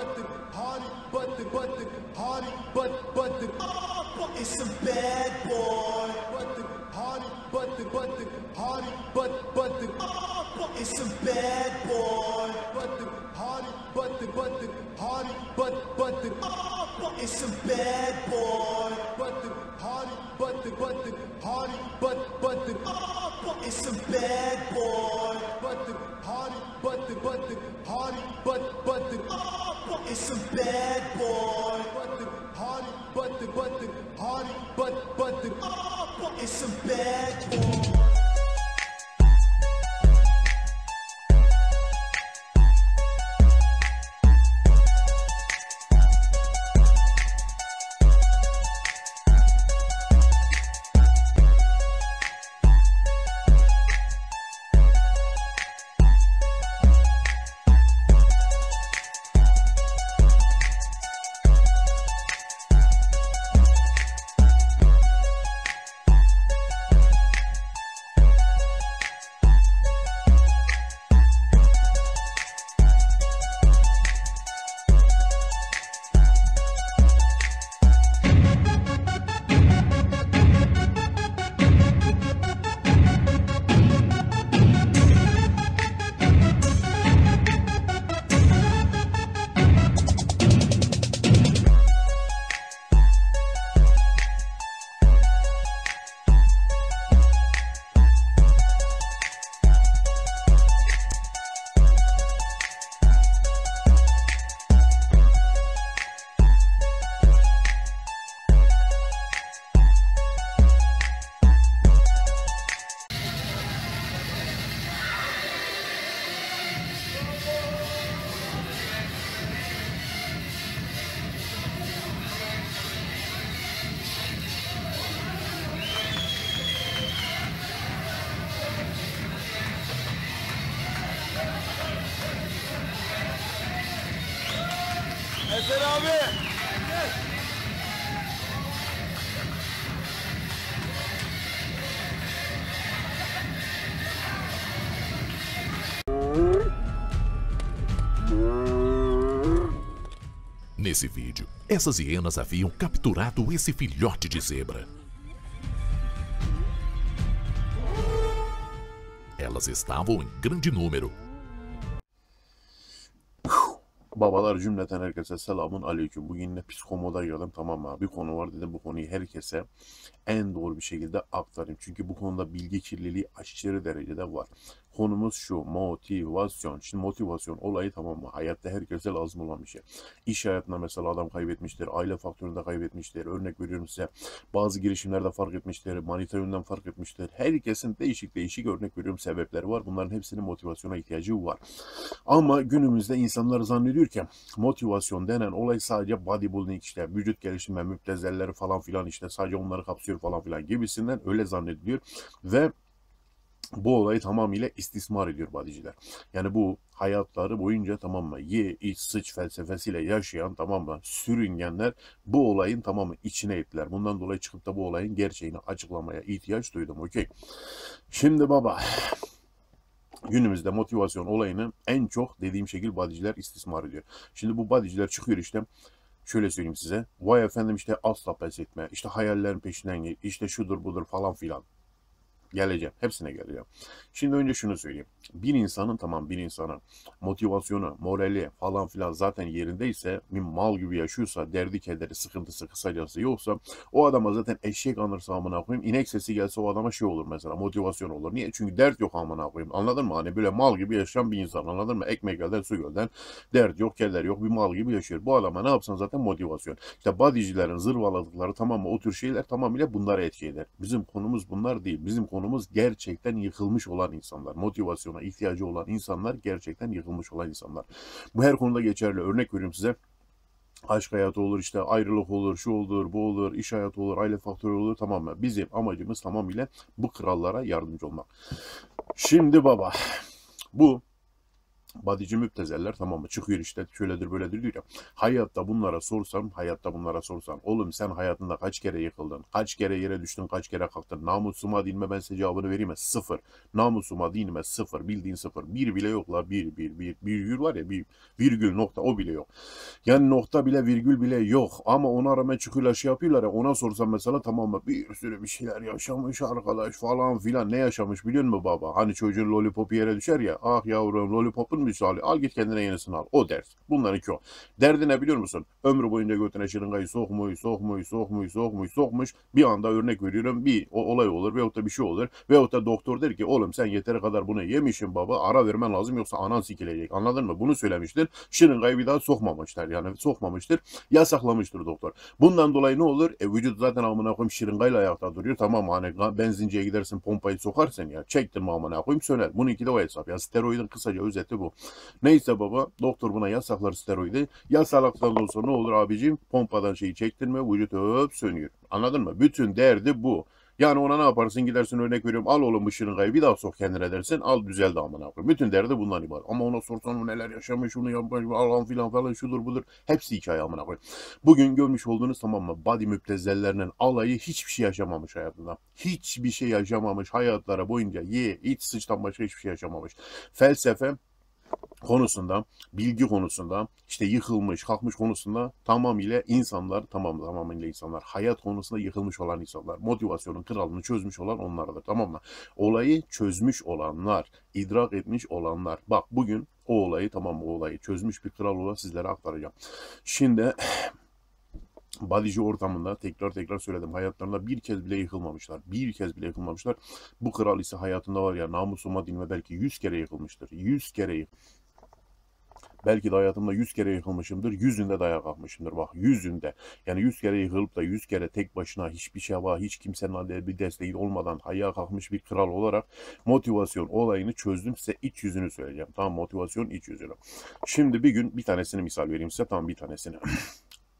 button, hardy button, button, hardy but button. Oh, it's a bad boy. Button, hardy button, button, hardy but button. Oh, it's a bad boy. Button, hardy button, button, hardy but button. Oh, it's a bad boy. Button, hardy button, button, hardy but button. Oh, it's a bad boy. Button but the, but the, hardy, but, but the, oh, it's a bad boy. But the, hardy, but the, but the, hardy, but, but the, oh, it's a bad boy. nesse vídeo, essas hienas haviam capturado esse filhote de zebra. Elas estavam em grande número. Babalar cümleten herkese selamun aleyküm. Bugün de psikomoda geldim tamam mı? Bir konu var dedim bu konuyu herkese en doğru bir şekilde aktarayım. Çünkü bu konuda bilgi kirliliği aşırı derecede var konumuz şu motivasyon. Şimdi motivasyon olayı tamam mı? Hayatta herkese lazım olan bir şey. İş hayatında mesela adam kaybetmiştir, aile faktöründe kaybetmiştir. Örnek veriyorum size bazı girişimlerde fark etmiştir, manita yönden fark etmiştir. Herkesin değişik değişik örnek veriyorum sebepleri var. Bunların hepsinin motivasyona ihtiyacı var. Ama günümüzde insanlar zannediyor ki motivasyon denen olay sadece bodybuilding işte vücut geliştirme müptezelleri falan filan işte sadece onları kapsıyor falan filan gibisinden öyle zannediliyor ve bu olayı tamamıyla istismar ediyor badiciler. Yani bu hayatları boyunca tamam mı ye iç sıç felsefesiyle yaşayan tamam mı sürüngenler bu olayın tamamı içine ettiler. Bundan dolayı çıkıp da bu olayın gerçeğini açıklamaya ihtiyaç duydum okey. Şimdi baba günümüzde motivasyon olayını en çok dediğim şekilde badiciler istismar ediyor. Şimdi bu badiciler çıkıyor işte şöyle söyleyeyim size. Vay efendim işte asla pes etme, İşte hayallerin peşinden git, işte şudur budur falan filan. Geleceğim. Hepsine geleceğim. Şimdi önce şunu söyleyeyim. Bir insanın tamam bir insanın motivasyonu, morali falan filan zaten yerindeyse bir mal gibi yaşıyorsa, derdi kederi, sıkıntısı kısacası yoksa o adama zaten eşek anırsa amına koyayım. inek sesi gelse o adama şey olur mesela motivasyon olur. Niye? Çünkü dert yok amına koyayım. Anladın mı? Hani böyle mal gibi yaşayan bir insan anladın mı? Ekmek elden su gölden dert yok, keder yok. Bir mal gibi yaşıyor. Bu adama ne yapsan zaten motivasyon. İşte badicilerin zırvaladıkları tamam mı? O tür şeyler tamamıyla bunlara etki eder. Bizim konumuz bunlar değil. Bizim konumuz konumuz gerçekten yıkılmış olan insanlar. Motivasyona ihtiyacı olan insanlar gerçekten yıkılmış olan insanlar. Bu her konuda geçerli. Örnek veriyorum size. Aşk hayatı olur işte ayrılık olur şu olur bu olur iş hayatı olur aile faktörü olur tamam mı? Bizim amacımız tamamıyla bu krallara yardımcı olmak. Şimdi baba bu Badici müptezeller tamam mı? Çıkıyor işte şöyledir böyledir diyor ya. Hayatta bunlara sorsam, hayatta bunlara sorsam. Oğlum sen hayatında kaç kere yıkıldın? Kaç kere yere düştün? Kaç kere kalktın? Namusuma dinme ben size cevabını vereyim Sıfır. Namusuma dinme sıfır. Bildiğin sıfır. Bir bile yok la. Bir, bir, bir. Virgül var ya bir. Virgül nokta o bile yok. Yani nokta bile virgül bile yok. Ama ona rağmen çıkıyorlar şey yapıyorlar ya. Ona sorsam mesela tamam mı? Bir sürü bir şeyler yaşamış arkadaş falan filan. Ne yaşamış biliyor musun baba? Hani çocuğun lollipopu yere düşer ya. Ah yavrum lollipopun misali al git kendine yenisini al. O ders. iki o. Derdi ne biliyor musun? Ömrü boyunca götüne şırıngayı sokmuş, sokmuş, sokmuş, sokmuş, sokmuş. Bir anda örnek veriyorum bir o, olay olur veyahut da bir şey olur. Veyahut da doktor der ki oğlum sen yeteri kadar bunu yemişsin baba ara vermen lazım yoksa anan sikilecek. Anladın mı? Bunu söylemiştir. Şırıngayı bir daha sokmamışlar yani sokmamıştır. Yasaklamıştır doktor. Bundan dolayı ne olur? E, vücut zaten amına koyayım şırıngayla ayakta duruyor. Tamam hani benzinciye gidersin pompayı sokarsın ya. Çektin amına koyayım söner. iki de o hesap ya. Steroidin kısaca özeti bu bu. Neyse baba doktor buna yasaklar steroidi. Yasaklardan olsa ne olur abicim pompadan şeyi çektirme vücut öp sönüyor. Anladın mı? Bütün derdi bu. Yani ona ne yaparsın gidersin örnek veriyorum al oğlum ışığını şırıngayı bir daha sok kendine dersin al düzeldi ne koyayım. Bütün derdi bundan ibaret. Ama ona sorsan o neler yaşamış onu yapmış alan filan falan şudur budur hepsi hikaye ne koyayım. Bugün görmüş olduğunuz tamam mı body müptezellerinin alayı hiçbir şey yaşamamış hayatında. Hiçbir şey yaşamamış hayatlara boyunca ye iç sıçtan başka hiçbir şey yaşamamış. Felsefe konusunda, bilgi konusunda, işte yıkılmış, kalkmış konusunda tamamıyla insanlar, tamam tamamıyla insanlar, hayat konusunda yıkılmış olan insanlar, motivasyonun kralını çözmüş olan onlardır tamam mı? Olayı çözmüş olanlar, idrak etmiş olanlar. Bak bugün o olayı tamam o olayı çözmüş bir kral olarak sizlere aktaracağım. Şimdi Balici ortamında tekrar tekrar söyledim hayatlarında bir kez bile yıkılmamışlar. Bir kez bile yıkılmamışlar. Bu kral ise hayatında var ya namusuma dinle belki yüz kere yıkılmıştır. Yüz kere Belki de hayatımda yüz kere yıkılmışımdır. Yüzünde dayak almışımdır bak yüzünde. Yani yüz kere yıkılıp da 100 kere tek başına hiçbir şey var, hiç kimsenin bir desteği olmadan ayağa kalkmış bir kral olarak motivasyon olayını çözdüm. Size iç yüzünü söyleyeceğim. Tamam motivasyon iç yüzünü. Şimdi bir gün bir tanesini misal vereyim size. Tamam bir tanesini.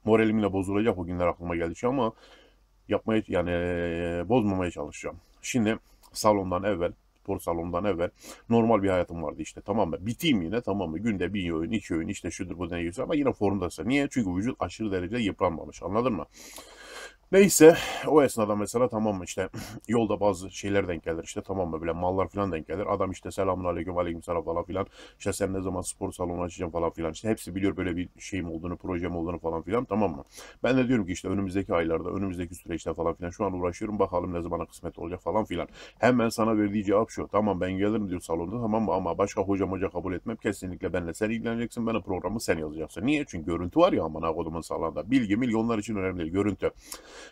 moralimle bozulacak o günler aklıma geldi şu ama yapmaya yani bozmamaya çalışacağım. Şimdi salondan evvel spor salonundan evvel normal bir hayatım vardı işte tamam mı? Biteyim yine tamam mı? Günde bir öğün, iki öğün işte şudur bu ne yiyorsa ama yine formdasın. Niye? Çünkü vücut aşırı derecede yıpranmamış anladın mı? Neyse o esnada mesela tamam mı işte yolda bazı şeyler denk gelir işte tamam mı böyle mallar falan denk gelir. Adam işte selamun aleyküm aleyküm selam falan filan işte sen ne zaman spor salonu açacağım falan filan işte hepsi biliyor böyle bir şeyim olduğunu projem olduğunu falan filan tamam mı? Ben de diyorum ki işte önümüzdeki aylarda önümüzdeki süreçte falan filan şu an uğraşıyorum bakalım ne zamana kısmet olacak falan filan. Hemen sana verdiği cevap şu tamam ben gelirim diyor salonda tamam mı ama başka hocam hoca kabul etmem kesinlikle benle sen ilgileneceksin bana programı sen yazacaksın. Niye? Çünkü görüntü var ya aman kodumun salonda bilgi milyonlar için önemli görüntü.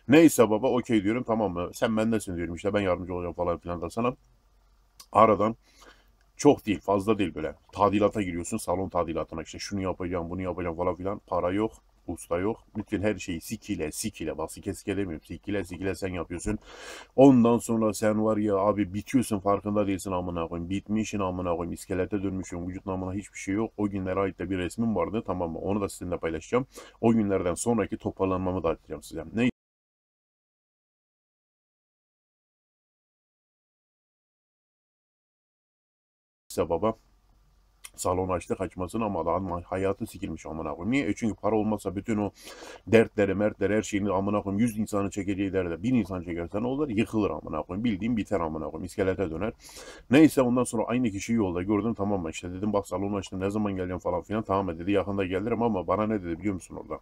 Neyse baba okey diyorum tamam mı? Sen bendensin diyorum işte ben yardımcı olacağım falan filan da sana. Aradan çok değil fazla değil böyle. Tadilata giriyorsun salon tadilatına işte şunu yapacağım bunu yapacağım falan filan. Para yok usta yok. Bütün her şeyi sikile sikile bak sike sike demiyorum sikile sikile sen yapıyorsun. Ondan sonra sen var ya abi bitiyorsun farkında değilsin amına koyayım. Bitmişsin amına koyayım. iskelete dönmüşsün. Vücut namına hiçbir şey yok. O günlere ait de bir resmim vardı tamam mı? Onu da sizinle paylaşacağım. O günlerden sonraki toparlanmamı da atacağım size. ne. işte baba salon açtı kaçmasın ama adam hayatı sikilmiş amına koyayım. Niye? E çünkü para olmasa bütün o dertleri, mertleri, her şeyini amına koyayım. Yüz insanı çekeceği derde bin insan çekersen olur yıkılır amına koyayım. Bildiğin biter amına koyayım. İskelete döner. Neyse ondan sonra aynı kişiyi yolda gördüm tamam mı? İşte dedim bak salon açtı ne zaman geleceğim falan filan. Tamam dedi yakında gelirim ama bana ne dedi biliyor musun orada?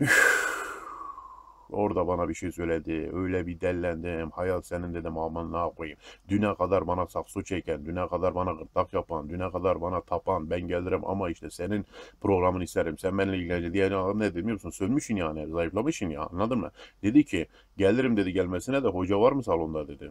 Üff. Orada bana bir şey söyledi. Öyle bir dellendim. Hayat senin dedim aman ne yapayım. Düne kadar bana saksı çeken, düne kadar bana gırtlak yapan, düne kadar bana tapan ben gelirim ama işte senin programını isterim. Sen benimle ilgilenince Diğer adam ne demiyor musun? Sönmüşsün yani. Zayıflamışsın ya. Anladın mı? Dedi ki gelirim dedi gelmesine de hoca var mı salonda dedi.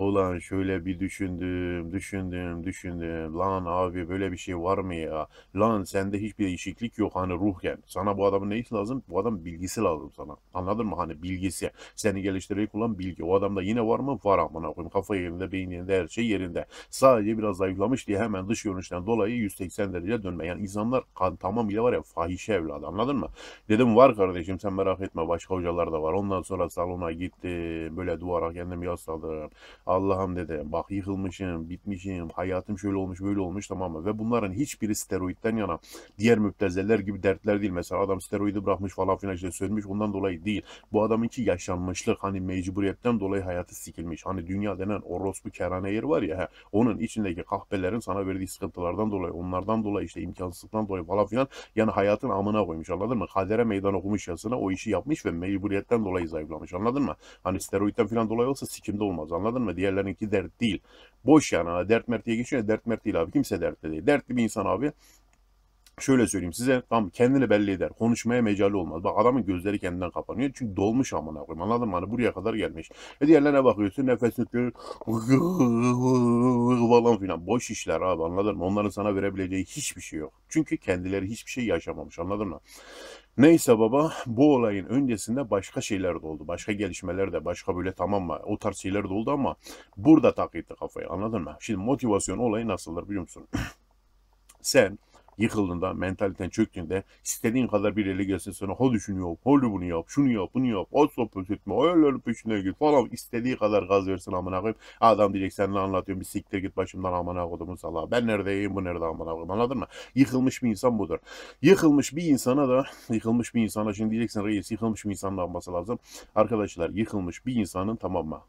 Ulan şöyle bir düşündüm, düşündüm, düşündüm. Lan abi böyle bir şey var mı ya? Lan sende hiçbir değişiklik yok hani ruhken. Sana bu adamın neyisi lazım? Bu adam bilgisi lazım sana. Anladın mı? Hani bilgisi. Seni geliştirerek olan bilgi. O adamda yine var mı? Var amına koyayım. Kafa yerinde, beyin yerinde, her şey yerinde. Sadece biraz zayıflamış diye hemen dış görünüşten dolayı 180 derece dönme. Yani insanlar kan tamamıyla var ya fahişe evladı anladın mı? Dedim var kardeşim sen merak etme başka hocalar da var. Ondan sonra salona gitti. Böyle duvara kendimi yasladım. Allah'ım dedi bak yıkılmışım, bitmişim, hayatım şöyle olmuş böyle olmuş tamam mı? Ve bunların hiçbiri steroidden yana diğer müptezeller gibi dertler değil. Mesela adam steroidi bırakmış falan filan işte sönmüş ondan dolayı değil. Bu adamınki yaşanmışlık hani mecburiyetten dolayı hayatı sikilmiş. Hani dünya denen orospu kerane yeri var ya he, onun içindeki kahpelerin sana verdiği sıkıntılardan dolayı onlardan dolayı işte imkansızlıktan dolayı falan filan yani hayatın amına koymuş anladın mı? Kadere meydan okumuş yasına o işi yapmış ve mecburiyetten dolayı zayıflamış anladın mı? Hani steroidten filan dolayı olsa sikimde olmaz anladın mı? Diğerlerinki dert değil. Boş yani. Dert mertliğe geçiyor dert mert değil abi. Kimse dertte değil. Dertli bir insan abi şöyle söyleyeyim size tam kendini belli eder. Konuşmaya mecali olmaz. Bak adamın gözleri kendinden kapanıyor. Çünkü dolmuş amına koyayım. Anladın mı? Hani buraya kadar gelmiş. E diğerlerine bakıyorsun nefes tutuyor. falan filan. Boş işler abi anladın mı? Onların sana verebileceği hiçbir şey yok. Çünkü kendileri hiçbir şey yaşamamış anladın mı? Neyse baba bu olayın öncesinde başka şeyler de oldu. Başka gelişmeler de başka böyle tamam mı o tarz şeyler de oldu ama burada tak kafayı anladın mı? Şimdi motivasyon olayı nasıldır biliyor musun? Sen yıkıldığında, mentaliten çöktüğünde istediğin kadar bir ele gelsin sana ha düşün yap, ha bunu yap, şunu yap, bunu yap, o sohbet etme, hayallerin peşine git falan istediği kadar gaz versin amına koyayım. Adam diyecek sen ne anlatıyorsun bir siktir git başımdan amına koyduğumun salağı. Ben neredeyim bu nerede amına koyayım anladın mı? Yıkılmış bir insan budur. Yıkılmış bir insana da yıkılmış bir insana şimdi diyeceksin reis yıkılmış bir insanla olması lazım. Arkadaşlar yıkılmış bir insanın tamam mı?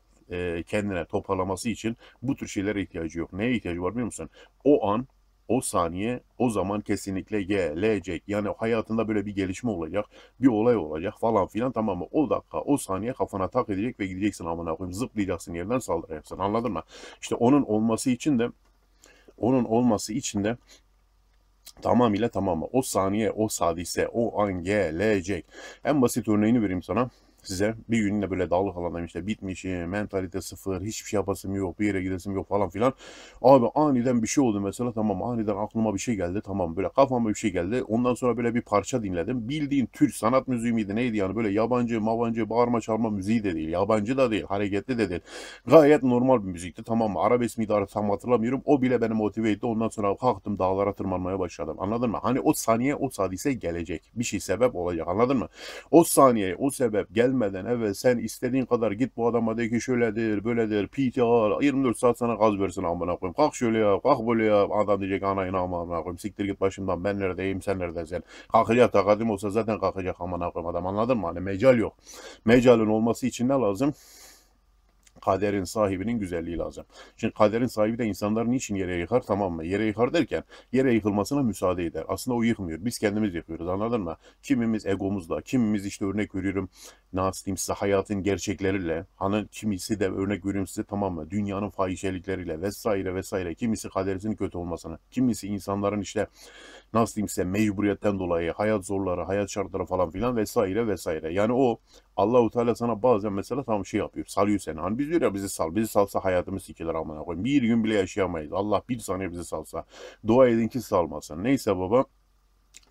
kendine toparlaması için bu tür şeylere ihtiyacı yok. Neye ihtiyacı var biliyor musun? O an o saniye o zaman kesinlikle gelecek. Yani hayatında böyle bir gelişme olacak, bir olay olacak falan filan tamam mı? O dakika, o saniye kafana tak edecek ve gideceksin amına koyayım zıplayacaksın yerden saldıracaksın anladın mı? İşte onun olması için de onun olması için de tamamıyla tamamı o saniye, o sadise, o an gelecek. En basit örneğini vereyim sana size bir günde böyle dağlık alandayım işte bitmişim, mentalite sıfır, hiçbir şey yapasım yok, bir yere gidesim yok falan filan. Abi aniden bir şey oldu mesela tamam aniden aklıma bir şey geldi tamam böyle kafama bir şey geldi. Ondan sonra böyle bir parça dinledim. Bildiğin Türk sanat müziği miydi neydi yani böyle yabancı mavancı bağırma çağırma müziği de değil. Yabancı da değil, hareketli de değil. Gayet normal bir müzikti tamam mı? Arabesk miydi tam hatırlamıyorum. O bile beni motive etti. Ondan sonra kalktım dağlara tırmanmaya başladım. Anladın mı? Hani o saniye o sadise gelecek. Bir şey sebep olacak anladın mı? O saniye o sebep gel gelmeden evvel sen istediğin kadar git bu adama de ki şöyledir, böyledir, PTR 24 saat sana gaz versin amına koyayım. Kalk şöyle ya, kalk böyle ya Adam diyecek ana inanma amına koyayım. Siktir git başımdan ben neredeyim sen neredesin. Kalkacak takadim olsa zaten kalkacak amına koyayım adam anladın mı? Hani mecal yok. Mecalın olması için ne lazım? kaderin sahibinin güzelliği lazım. Çünkü kaderin sahibi de insanlar niçin yere yıkar tamam mı? Yere yıkar derken yere yıkılmasına müsaade eder. Aslında o yıkmıyor. Biz kendimiz yıkıyoruz anladın mı? Kimimiz egomuzla, kimimiz işte örnek veriyorum nasıl diyeyim size hayatın gerçekleriyle, hani kimisi de örnek veriyorum size tamam mı? Dünyanın fahişelikleriyle vesaire vesaire. Kimisi kaderinin kötü olmasına, kimisi insanların işte nasıl diyeyim size mecburiyetten dolayı hayat zorları, hayat şartları falan filan vesaire vesaire. Yani o Allahu Teala sana bazen mesela tam şey yapıyor. Salıyor seni. Hani biz diyor ya bizi sal. Bizi salsa hayatımız sikilir amına koyayım. Bir gün bile yaşayamayız. Allah bir saniye bizi salsa. Dua edin ki salmasın. Neyse baba.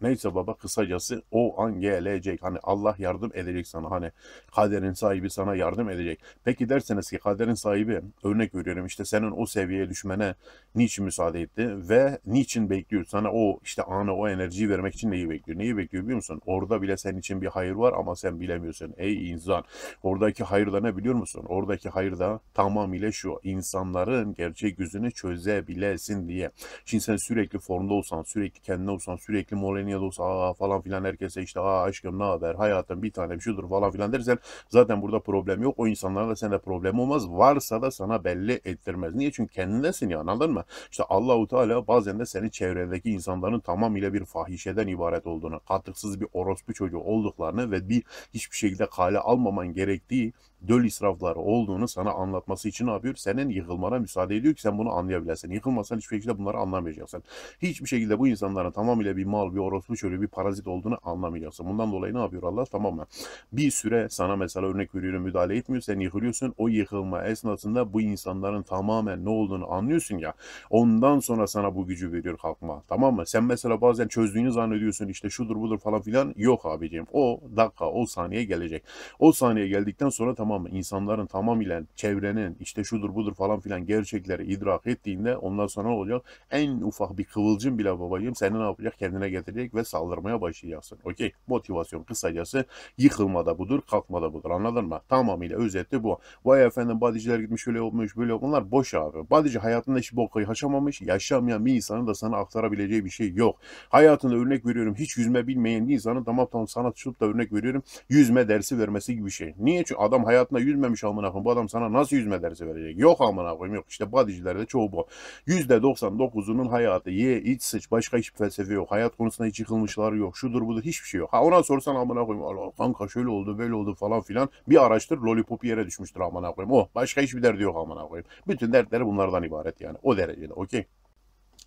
Neyse baba kısacası o an gelecek. Hani Allah yardım edecek sana. Hani kaderin sahibi sana yardım edecek. Peki derseniz ki kaderin sahibi örnek veriyorum işte senin o seviyeye düşmene niçin müsaade etti ve niçin bekliyor? Sana o işte anı o enerjiyi vermek için neyi bekliyor? Neyi bekliyor biliyor musun? Orada bile senin için bir hayır var ama sen bilemiyorsun. Ey insan oradaki hayır da ne biliyor musun? Oradaki hayır da tamamıyla şu insanların gerçek yüzünü çözebilesin diye. Şimdi sen sürekli formda olsan, sürekli kendine olsan, sürekli moralini Yavuz aa falan filan herkese işte aa aşkım ne haber hayatım bir tane bir şudur falan filan dersen zaten burada problem yok. O insanlarla sende problem olmaz. Varsa da sana belli ettirmez. Niye? Çünkü kendindesin ya anladın mı? İşte Allahu Teala bazen de seni çevrendeki insanların tamamıyla bir fahişeden ibaret olduğunu, katıksız bir orospu çocuğu olduklarını ve bir hiçbir şekilde kale almaman gerektiği döl israfları olduğunu sana anlatması için ne yapıyor? Senin yıkılmana müsaade ediyor ki sen bunu anlayabilesin. Yıkılmasan hiçbir şekilde bunları anlamayacaksın. Hiçbir şekilde bu insanların tamamıyla bir mal, bir orospu şöyle bir parazit olduğunu anlamayacaksın. Bundan dolayı ne yapıyor Allah? tamam mı? bir süre sana mesela örnek veriyorum müdahale etmiyor. Sen yıkılıyorsun. O yıkılma esnasında bu insanların tamamen ne olduğunu anlıyorsun ya. Ondan sonra sana bu gücü veriyor kalkma. Tamam mı? Sen mesela bazen çözdüğünü zannediyorsun işte şudur budur falan filan. Yok abicim. O dakika, o saniye gelecek. O saniye geldikten sonra tamam tamamı, insanların tamamıyla çevrenin işte şudur budur falan filan gerçekleri idrak ettiğinde ondan sonra olacak? En ufak bir kıvılcım bile babacığım seni ne yapacak? Kendine getirecek ve saldırmaya başlayacaksın. Okey? Motivasyon kısacası yıkılmada budur, kalkmada budur. Anladın mı? Tamamıyla özetle bu. Vay efendim badiciler gitmiş şöyle olmuş böyle olmuş. Bunlar boş abi. Badici hayatında hiç bokayı haşamamış. Yaşamayan bir insanın da sana aktarabileceği bir şey yok. Hayatında örnek veriyorum hiç yüzme bilmeyen bir insanın tamam tamam sanatçılıkla örnek veriyorum yüzme dersi vermesi gibi bir şey. Niye? Çünkü adam hayat hayatında yüzmemiş amına koyayım. Bu adam sana nasıl yüzme dersi verecek? Yok amına koyayım yok. İşte badicilerde çoğu bu. Yüzde doksan dokuzunun hayatı ye, iç, sıç. Başka hiçbir felsefe yok. Hayat konusunda hiç yıkılmışlar yok. Şudur budur hiçbir şey yok. Ha ona sorsan amına koyayım. Allah kanka şöyle oldu böyle oldu falan filan. Bir araştır lollipop yere düşmüştür amına koyayım. Oh başka hiçbir derdi yok amına koyayım. Bütün dertleri bunlardan ibaret yani. O derecede okey.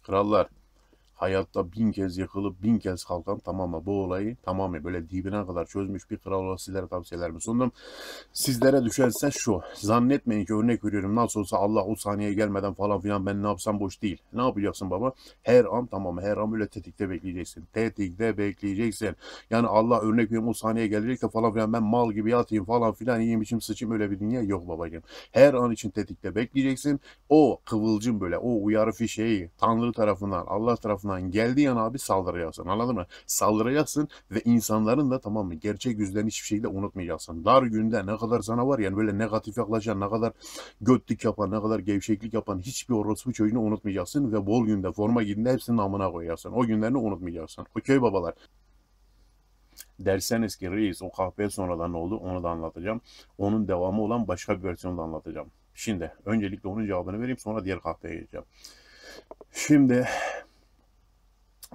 Krallar hayatta bin kez yakılıp bin kez kalkan tamamen bu olayı tamamen böyle dibine kadar çözmüş bir kral olarak sizlere tavsiyelerimi sundum. Sizlere düşense şu. Zannetmeyin ki örnek veriyorum nasıl olsa Allah o saniye gelmeden falan filan ben ne yapsam boş değil. Ne yapacaksın baba? Her an tamam her an böyle tetikte bekleyeceksin. Tetikte bekleyeceksin. Yani Allah örnek veriyorum o saniye gelecek de falan filan ben mal gibi yatayım falan filan yiyeyim içim sıçayım öyle bir dünya yok babacığım. Her an için tetikte bekleyeceksin. O kıvılcım böyle o uyarı fişeği Tanrı tarafından Allah tarafından aklından geldiği an abi saldıracaksın anladın mı? Saldıracaksın ve insanların da tamam mı gerçek yüzlerini hiçbir şekilde unutmayacaksın. Dar günde ne kadar sana var yani böyle negatif yaklaşan ne kadar götlük yapan ne kadar gevşeklik yapan hiçbir orospu çocuğunu unutmayacaksın ve bol günde forma günde hepsinin namına koyacaksın. O günlerini unutmayacaksın. Okey babalar derseniz ki reis o kahve sonradan ne oldu onu da anlatacağım. Onun devamı olan başka bir versiyonu da anlatacağım. Şimdi öncelikle onun cevabını vereyim sonra diğer kahveye geçeceğim. Şimdi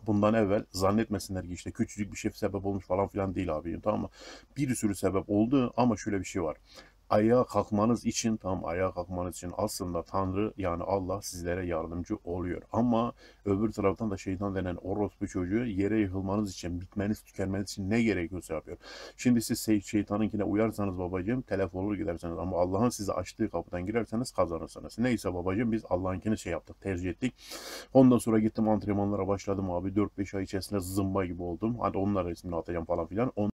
bundan evvel zannetmesinler ki işte küçücük bir şey sebep olmuş falan filan değil abi tamam mı? Bir sürü sebep oldu ama şöyle bir şey var ayağa kalkmanız için tam ayağa kalkmanız için aslında Tanrı yani Allah sizlere yardımcı oluyor. Ama öbür taraftan da şeytan denen orospu çocuğu yere yıkılmanız için bitmeniz tükenmeniz için ne gerekiyorsa yapıyor. Şimdi siz şey, şeytanınkine uyarsanız babacığım telef olur giderseniz ama Allah'ın size açtığı kapıdan girerseniz kazanırsınız. Neyse babacığım biz Allah'ınkini şey yaptık tercih ettik. Ondan sonra gittim antrenmanlara başladım abi 4-5 ay içerisinde zımba gibi oldum. Hadi onlara ismini atacağım falan filan. On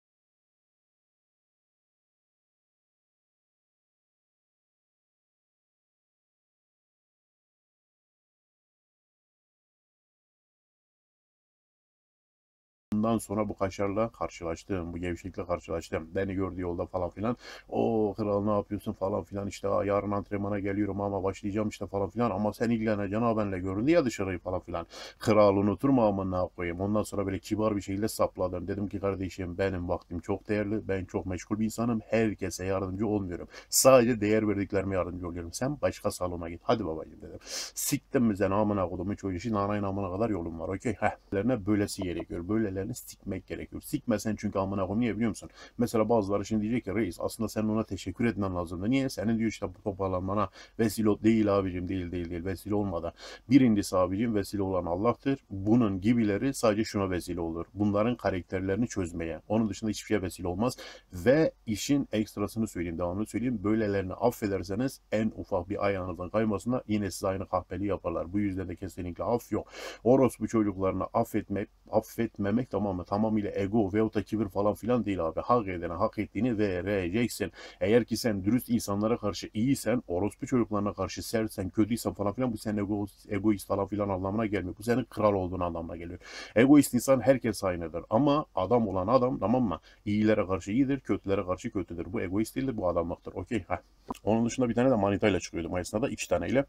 Ondan sonra bu kaşarla karşılaştım. Bu gevşekle karşılaştım. Beni gördü yolda falan filan. O kral ne yapıyorsun falan filan işte yarın antrenmana geliyorum ama başlayacağım işte falan filan ama sen ilgileneceksin ha benle göründü ya dışarıyı falan filan. Kral unutur ama ne yapayım? Ondan sonra böyle kibar bir şekilde sapladım. Dedim ki kardeşim benim vaktim çok değerli. Ben çok meşgul bir insanım. Herkese yardımcı olmuyorum. Sadece değer verdiklerime yardımcı oluyorum. Sen başka salona git. Hadi babacığım dedim. Siktim mi sen amına kodumu işin Nanayın amına kadar yolum var. Okey. Heh. böylesi gerekiyor. Böylelerini sikmek gerekiyor. Sikmesen çünkü amına koyayım niye biliyor musun? Mesela bazıları şimdi diyecek ki reis aslında sen ona teşekkür etmen lazımdı. Niye? Senin diyor işte bu toparlanmana vesile değil abicim değil değil değil vesile olmadan. Birincisi abicim vesile olan Allah'tır. Bunun gibileri sadece şuna vesile olur. Bunların karakterlerini çözmeye. Onun dışında hiçbir şey vesile olmaz. Ve işin ekstrasını söyleyeyim devamını söyleyeyim. Böylelerini affederseniz en ufak bir ayağınızdan kaymasına yine size aynı kahpeli yaparlar. Bu yüzden de kesinlikle af yok. bu çocuklarını affetmek, affetmemek tamam tamamı tamamıyla ego veyahut da kibir falan filan değil abi. Hak edene hak ettiğini vereceksin. Eğer ki sen dürüst insanlara karşı iyisen, orospu çocuklarına karşı sersen, kötüysen falan filan bu senin ego, egoist falan filan anlamına gelmiyor. Bu senin kral olduğun anlamına geliyor. Egoist insan herkes aynıdır. Ama adam olan adam tamam mı? İyilere karşı iyidir, kötülere karşı kötüdür. Bu egoist değildir, bu adamlıktır. Okey. Onun dışında bir tane de manitayla çıkıyordum ayısında da iki taneyle.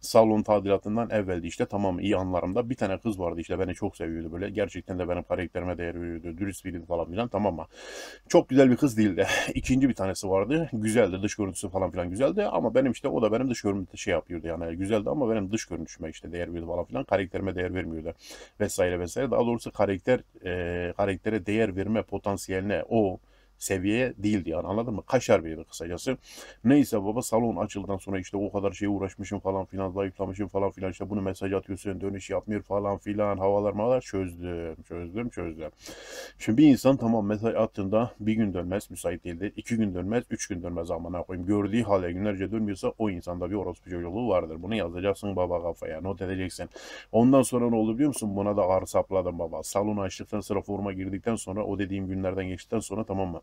Salon tadilatından evveldi işte tamam iyi anlarımda. Bir tane kız vardı işte beni çok seviyordu böyle. Gerçekten de benim karakterim gösterme değeri veriyordu. Dürüst biriydi falan filan tamam mı? Çok güzel bir kız değildi. İkinci bir tanesi vardı. Güzeldi. Dış görüntüsü falan filan güzeldi. Ama benim işte o da benim dış görüntü şey yapıyordu. Yani güzeldi ama benim dış görünüşüme işte değer veriyordu falan filan. Karakterime değer vermiyordu. Vesaire vesaire. Daha doğrusu karakter e, karaktere değer verme potansiyeline o seviye değildi yani anladın mı? Kaşar bir kısacası. Neyse baba salon açıldan sonra işte o kadar şeye uğraşmışım falan filan zayıflamışım falan filan işte bunu mesaj atıyorsun dönüş yapmıyor falan filan havalar malar çözdüm çözdüm çözdüm. Şimdi bir insan tamam mesaj attığında bir gün dönmez müsait değildir. iki gün dönmez, üç gün dönmez amına koyayım. Gördüğü hale günlerce dönmüyorsa o insanda bir orospu çocuğu vardır. Bunu yazacaksın baba kafaya not edeceksin. Ondan sonra ne oldu biliyor musun? Buna da ağır sapladım baba. salon açtıktan sonra forma girdikten sonra o dediğim günlerden geçtikten sonra tamam mı?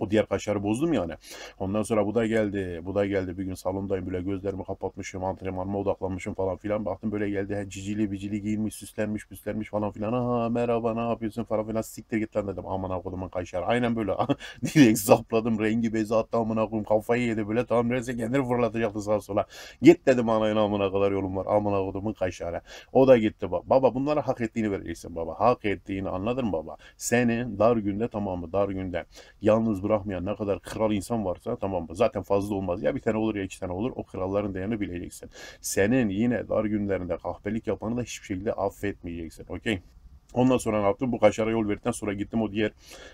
O diğer kaşarı bozdum yani. Ondan sonra bu da geldi. Bu da geldi. Bir gün salondayım böyle gözlerimi kapatmışım. Antrenmanıma odaklanmışım falan filan. Baktım böyle geldi. He, cicili bicili giyinmiş, süslenmiş, püslenmiş falan filan. Aha merhaba ne yapıyorsun falan filan. Siktir git lan dedim. Aman akodumun kaşarı. Aynen böyle. Direkt zapladım. Rengi bezi attı amına koyayım. Kafayı yedi böyle. Tam neredeyse kendini fırlatacaktı sağa sola. Git dedim anayın amına kadar yolum var. Aman akodumun kaşarı. O da gitti. Baba bunlara hak ettiğini vereceksin baba. Hak ettiğini anladın mı baba? Senin dar günde tamamı dar günde. Yalnız yalnız bırakmayan ne kadar kral insan varsa tamam mı? Zaten fazla olmaz. Ya bir tane olur ya iki tane olur. O kralların değerini bileceksin. Senin yine dar günlerinde kahpelik yapanı da hiçbir şekilde affetmeyeceksin. Okey? Ondan sonra ne yaptım? Bu kaşara yol verdikten sonra gittim o diğer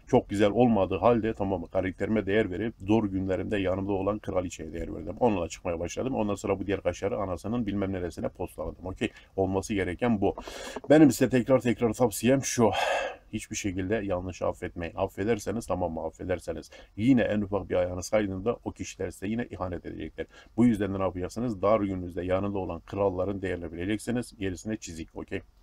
çok güzel olmadığı halde tamam karakterime değer verip zor günlerimde yanımda olan kraliçeye değer verdim. Onunla çıkmaya başladım. Ondan sonra bu diğer kaşarı anasının bilmem neresine postaladım. Okey. Olması gereken bu. Benim size tekrar tekrar tavsiyem şu. Hiçbir şekilde yanlış affetmeyin. Affederseniz tamam mı affederseniz. Yine en ufak bir ayağını saydığında o kişiler size yine ihanet edecekler. Bu yüzden ne yapacaksınız? Dar gününüzde yanında olan kralların değerini bileceksiniz. Gerisine çizik. Okey.